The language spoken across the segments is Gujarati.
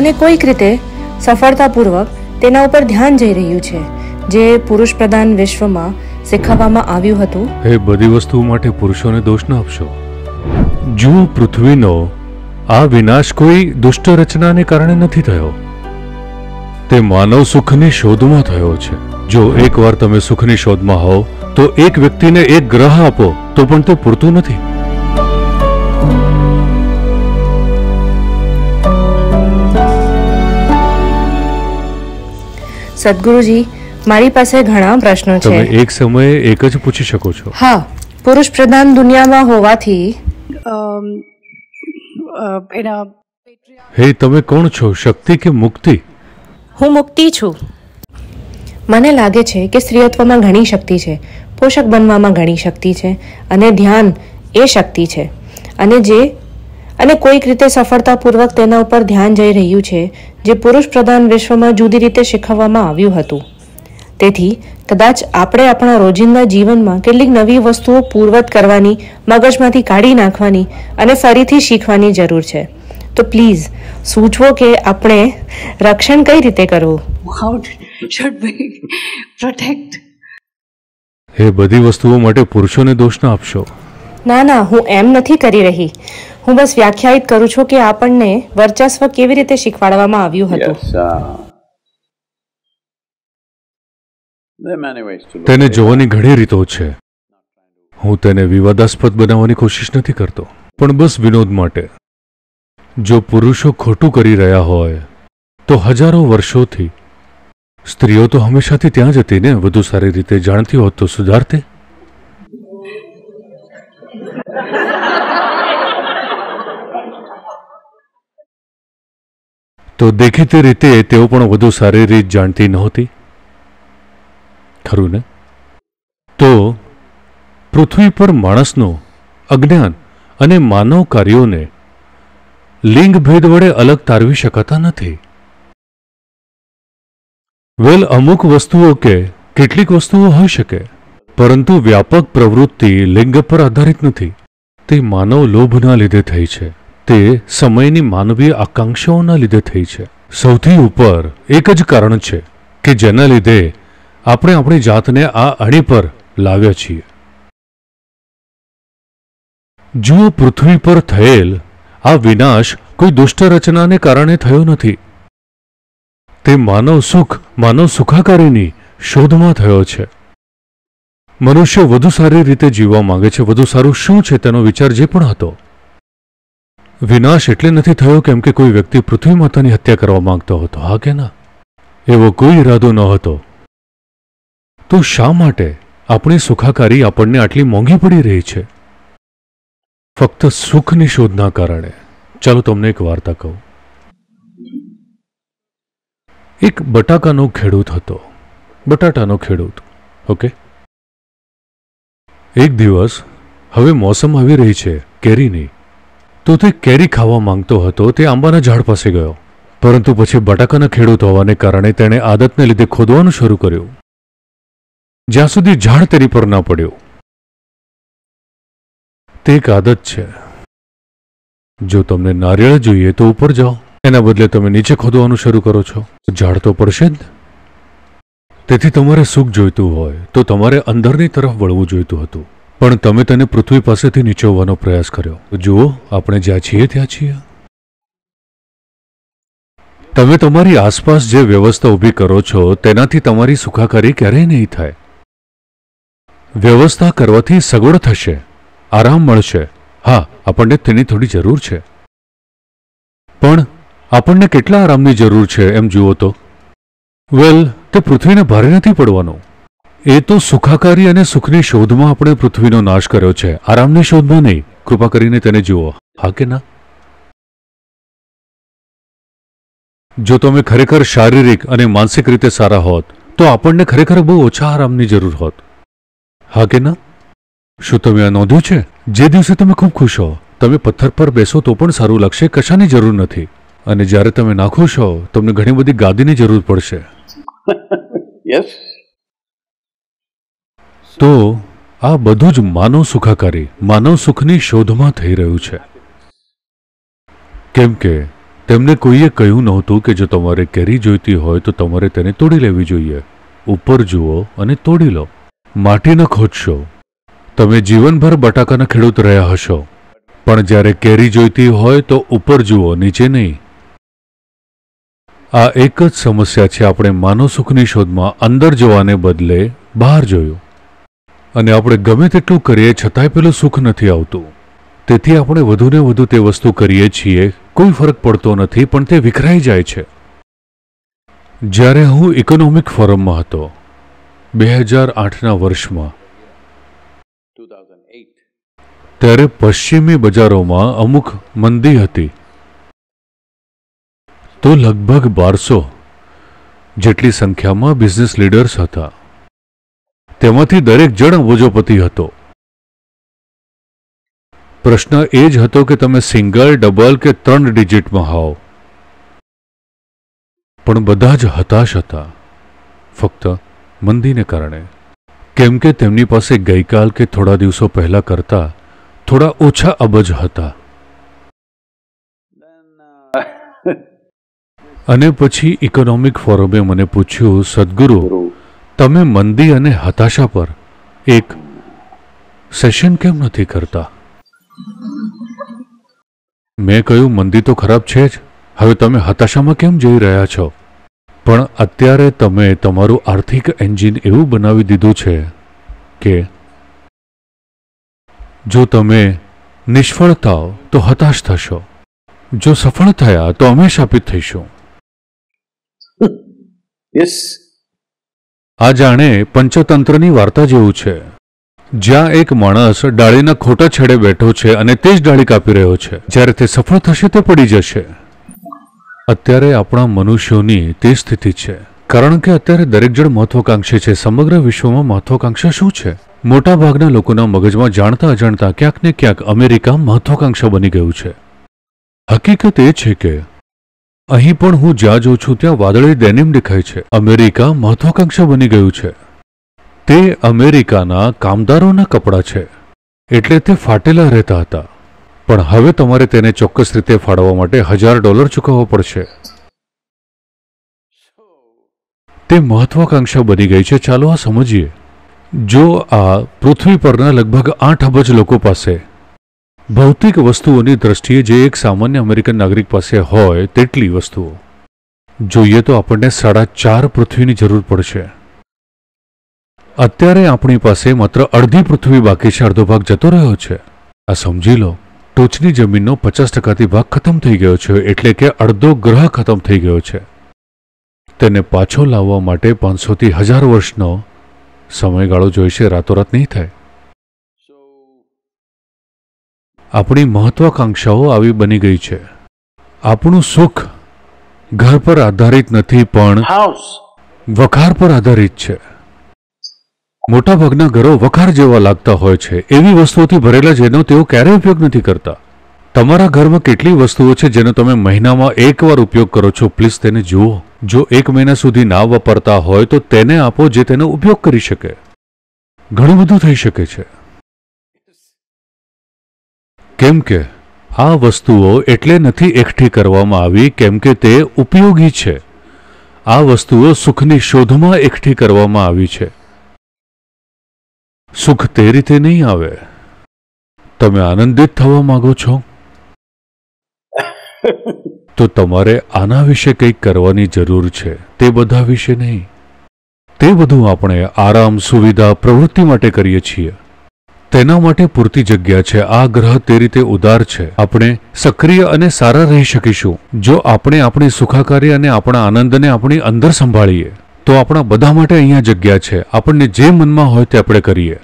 અને કોઈક રીતે સફળતાપૂર્વક તેના ઉપર ધ્યાન જઈ રહ્યું છે જે પુરુષ પ્રધાન વિશ્વમાં શીખવવામાં આવ્યું હતું એ બધી વસ્તુ માટે પુરુષોને દોષ ન આપશો જુઓ પૃથ્વીનો આ વિનાશ કોઈ દુષ્ટ રચનાને કારણે નથી થયો તે માનવ સુખની શોધમાં થયો છે જો એકવાર તમે સુખની શોધમાં હોવ તો એક વ્યક્તિને એક ગ્રહ આપો તો પણ તે પૂરતું નથી સદગુરુજી મારી પાસે ઘણા પ્રશ્નો છે તમે એક સમયે એક જ પૂછી શકો છો હા પુરુષ પ્રધાન દુનિયામાં હોવાથી એના હે તમે કોણ છો શક્તિ કે મુક્તિ હું મુક્તિ છું મને લાગે છે કે સ્ત્રીત્વમાં ઘણી શક્તિ છે પોષક બનવામાં ઘણી શક્તિ છે અને ધ્યાન એ શક્તિ છે અને જે અને કોઈક રીતે સફળતાપૂર્વક તેના ઉપર ધ્યાન જઈ રહ્યું છે જે પુરુષ પ્રધાન વિશ્વમાં જુદી રીતે શીખવવામાં આવ્યું હતું તેથી કદાચ આપણે આપણા રોજિંદા જીવનમાં કેટલીક નવી વસ્તુઓ પૂર્વત કરવાની મગજમાંથી કાઢી નાખવાની અને ફરીથી શીખવાની જરૂર છે તો પ્લીઝ સૂચવો કે આપણે રક્ષણ કઈ રીતે કરવું પ્રોટેક્ટ એ બધી વસ્તુઓ માટે પુરુષોને દોષ ના આપશો ના ના હું એમ નથી કરી રહી હું બસ વ્યાખ્યાયિત કરું છું કે આપણને વર્ચસ્વ કેવી રીતે શીખવાડવામાં આવ્યું હતું uh, તેને જોવાની ઘણી રીતો છે હું તેને વિવાદાસ્પદ બનાવવાની કોશિશ નથી કરતો પણ બસ વિનોદ માટે જો પુરુષો ખોટું કરી રહ્યા હોય તો હજારો વર્ષોથી સ્ત્રીઓ તો હંમેશાથી ત્યાં જ હતી ને વધુ સારી રીતે જાણતી હોત તો સુધારતી તો દેખીતી રીતે તેઓ પણ વધુ સારી રીત જાણતી નહોતી ખરું ને તો પૃથ્વી પર માણસનું અજ્ઞાન અને માનવ કાર્યોને લિંગભેદ વડે અલગ તારવી શકાતા નથી વેલ અમુક વસ્તુઓ કે કેટલીક વસ્તુઓ હોઈ શકે પરંતુ વ્યાપક પ્રવૃત્તિ લિંગ પર આધારિત નથી તે માનવ લોભના લીધે થઈ છે તે સમયની માનવીય આકાંક્ષાઓના લીધે થઈ છે સૌથી ઉપર એક જ કારણ છે કે જેના લીધે આપણે આપણી જાતને આ અણી પર લાવ્યા છીએ જુઓ પૃથ્વી પર થયેલ આ વિનાશ કોઈ દુષ્ટ રચનાને કારણે થયો નથી તે માનવ સુખ માનવ સુખાકારીની શોધમાં થયો છે મનુષ્ય વધુ સારી રીતે જીવવા માંગે છે વધુ સારું શું છે તેનો વિચાર જે પણ હતો વિનાશ એટલે નથી થયો કેમ કે કોઈ વ્યક્તિ પૃથ્વી માતાની હત્યા કરવા માંગતો હતો હા કે ના એવો કોઈ ઈરાદો ન હતો તો શા માટે આપણી સુખાકારી આપણને આટલી મોંઘી પડી રહી છે ફક્ત સુખની શોધના કારણે ચાલો તમને એક વાર્તા કહું એક બટાકાનો ખેડૂત હતો બટાટાનો ખેડૂત ઓકે એક દિવસ હવે મોસમ આવી રહી છે કેરીની તો તે કેરી ખાવા માંગતો હતો તે આંબાના ઝાડ પાસે ગયો પરંતુ પછી બટાકાના ખેડૂત હોવાને કારણે તેણે આદતને લીધે ખોદવાનું શરૂ કર્યું જ્યાં સુધી ઝાડ તેની પર ના પડ્યું તે એક આદત છે જો તમને નારિયેળ જોઈએ તો ઉપર જાઓ એના બદલે તમે નીચે ખોદવાનું શરૂ કરો છો ઝાડ તો પડશે જ તેથી તમારે સુખ જોઈતું હોય તો તમારે અંદરની તરફ વળવું જોઈતું હતું પણ તમે તેને પૃથ્વી પાસેથી નીચોવવાનો પ્રયાસ કર્યો જુઓ આપણે જ્યાં છીએ ત્યાં છીએ તમે તમારી આસપાસ જે વ્યવસ્થા ઊભી કરો છો તેનાથી તમારી સુખાકારી ક્યારેય નહીં થાય વ્યવસ્થા કરવાથી સગવડ થશે આરામ મળશે હા આપણને તેની થોડી જરૂર છે પણ આપણને કેટલા આરામની જરૂર છે એમ જુઓ તો વેલ તે પૃથ્વીને ભારે નથી પડવાનું એ તો સુખાકારી અને સુખની શોધમાં આપણે પૃથ્વીનો નાશ કર્યો છે આરામની શોધમાં નહીં કૃપા કરીને તેને જુઓ હા કે ના જો તમે ખરેખર શારીરિક અને માનસિક રીતે સારા હોત તો આપણને ખરેખર બહુ ઓછા આરામની જરૂર હોત હા કે ના શું તમે આ નોંધ્યું છે જે દિવસે તમે ખૂબ ખુશ હો તમે પથ્થર પર બેસો તો પણ સારું લાગશે કશાની જરૂર નથી અને જ્યારે તમે નાખુશ હો તમને ઘણી બધી ગાદીની જરૂર પડશે યસ તો આ બધું જ માનવ સુખાકારી માનવ સુખની શોધમાં થઈ રહ્યું છે કેમ કે તેમને કોઈએ કહ્યું નહોતું કે જો તમારે કેરી જોઈતી હોય તો તમારે તેને તોડી લેવી જોઈએ ઉપર જુઓ અને તોડી લો માટી ન ખોદશો તમે જીવનભર બટાકાના ખેડૂત રહ્યા હશો પણ જ્યારે કેરી જોઈતી હોય તો ઉપર જુઓ નીચે નહીં આ એક જ સમસ્યા છે આપણે માનવ સુખની શોધમાં અંદર જવાને બદલે બહાર જોયું અને આપણે ગમે તેટલું કરીએ છતાંય પેલું સુખ નથી આવતું તેથી આપણે વધુને વધુ તે વસ્તુ કરીએ છીએ કોઈ ફરક પડતો નથી પણ તે વિખરાઈ જાય છે જ્યારે હું ઇકોનોમિક ફોરમમાં હતો બે હજાર આઠના વર્ષમાં ત્યારે પશ્ચિમી બજારોમાં અમુક મંદી હતી તો લગભગ બારસો જેટલી સંખ્યામાં બિઝનેસ લીડર્સ હતા તેમાંથી દરેક જણ વજોપતિ હતો પ્રશ્ન એ જ હતો કે તમે સિંગલ ડબલ કે ત્રણ ડિજિટમાં હોવ પણ બધા જ હતાશ હતા ફક્ત મંદીને કારણે કેમ કે તેમની પાસે ગઈકાલ કે થોડા દિવસો પહેલા કરતા થોડા ઓછા અબજ હતા uh, અને પછી ઇકોનોમિક ફોરમે મને પૂછ્યું સદગુરુ તમે મંદી અને હતાશા પર એક સેશન કેમ નથી કરતા મેં કહ્યું મંદી તો ખરાબ છે જ હવે તમે હતાશામાં કેમ જઈ રહ્યા છો પણ અત્યારે તમે તમારું આર્થિક એન્જિન એવું બનાવી દીધું છે કે જો તમે નિષ્ફળ થાઓ તો હતાશ થશો જો સફળ થયા તો અમે શાપિત થઈશું યસ આ જાણે પંચતંત્રની વાર્તા જેવું છે જ્યાં એક માણસ ડાળીના ખોટા છેડે બેઠો છે અને તે જ ડાળી કાપી રહ્યો છે જ્યારે તે સફળ થશે તે પડી જશે અત્યારે આપણા મનુષ્યોની તે સ્થિતિ છે કારણ કે અત્યારે દરેક જણ મહત્વકાંક્ષી છે સમગ્ર વિશ્વમાં મહત્વકાંક્ષા શું છે મોટાભાગના લોકોના મગજમાં જાણતા અજાણતા ક્યાંક ને ક્યાંક અમેરિકા મહત્વકાંક્ષા બની ગયું છે હકીકત એ છે કે અહીં પણ હું જ્યાં જોઉં છું ત્યાં વાદળી ડેનિમ દેખાય છે અમેરિકા મહત્વાકાંક્ષા બની ગયું છે તે અમેરિકાના કામદારોના કપડાં છે એટલે તે ફાટેલા રહેતા હતા પણ હવે તમારે તેને ચોક્કસ રીતે ફાળવવા માટે હજાર ડોલર ચૂકવવા પડશે તે મહત્વાકાંક્ષા બની ગઈ છે ચાલો આ સમજીએ જો આ પૃથ્વી પરના લગભગ આઠ અબજ લોકો પાસે ભૌતિક વસ્તુઓની દ્રષ્ટિએ જે એક સામાન્ય અમેરિકન નાગરિક પાસે હોય તેટલી વસ્તુઓ જોઈએ તો આપણને સાડા ચાર પૃથ્વીની જરૂર પડશે અત્યારે આપણી પાસે માત્ર અડધી પૃથ્વી બાકી છે અડધો ભાગ જતો રહ્યો છે આ સમજી લો ટોચની જમીનનો પચાસ ટકાથી ભાગ ખતમ થઈ ગયો છે એટલે કે અડધો ગ્રહ ખતમ થઈ ગયો છે તેને પાછો લાવવા માટે પાંચસોથી હજાર વર્ષનો સમયગાળો જોઈશે રાતોરાત નહીં થાય આપણી મહત્વાકાંક્ષાઓ આવી બની ગઈ છે આપણું સુખ ઘર પર આધારિત નથી પણ વખાર પર આધારિત છે મોટાભાગના ઘરો વખાર જેવા લાગતા હોય છે એવી વસ્તુઓથી ભરેલા જેનો તેઓ ક્યારેય ઉપયોગ નથી કરતા તમારા ઘરમાં કેટલી વસ્તુઓ છે જેનો તમે મહિનામાં એકવાર ઉપયોગ કરો છો પ્લીઝ તેને જુઓ જો એક મહિના સુધી ના વાપરતા હોય તો તેને આપો જે તેનો ઉપયોગ કરી શકે ઘણું બધું થઈ શકે છે કેમ કે આ વસ્તુઓ એટલે નથી એકઠી કરવામાં આવી કેમ કે તે ઉપયોગી છે આ વસ્તુઓ સુખની શોધમાં એકઠી કરવામાં આવી છે સુખ તે રીતે નહીં આવે તમે આનંદિત થવા માંગો છો તો તમારે આના વિશે કંઈક કરવાની જરૂર છે તે બધા વિશે નહીં તે બધું આપણે આરામ સુવિધા પ્રવૃત્તિ માટે કરીએ છીએ તેના માટે પૂરતી જગ્યા છે આ ગ્રહ તે રીતે ઉદાર છે આપણે સક્રિય અને સારા રહી શકીશું જો આપણે આપણી સુખાકારી અને આપણા આનંદને આપણી અંદર સંભાળીએ તો આપણા બધા માટે અહીંયા જગ્યા છે આપણને જે મનમાં હોય તે આપણે કરીએ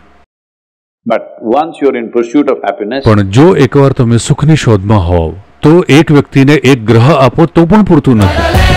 પણ જો એકવાર તમે સુખની શોધમાં હોવ તો એક વ્યક્તિને એક ગ્રહ આપો તો પણ પૂરતું નથી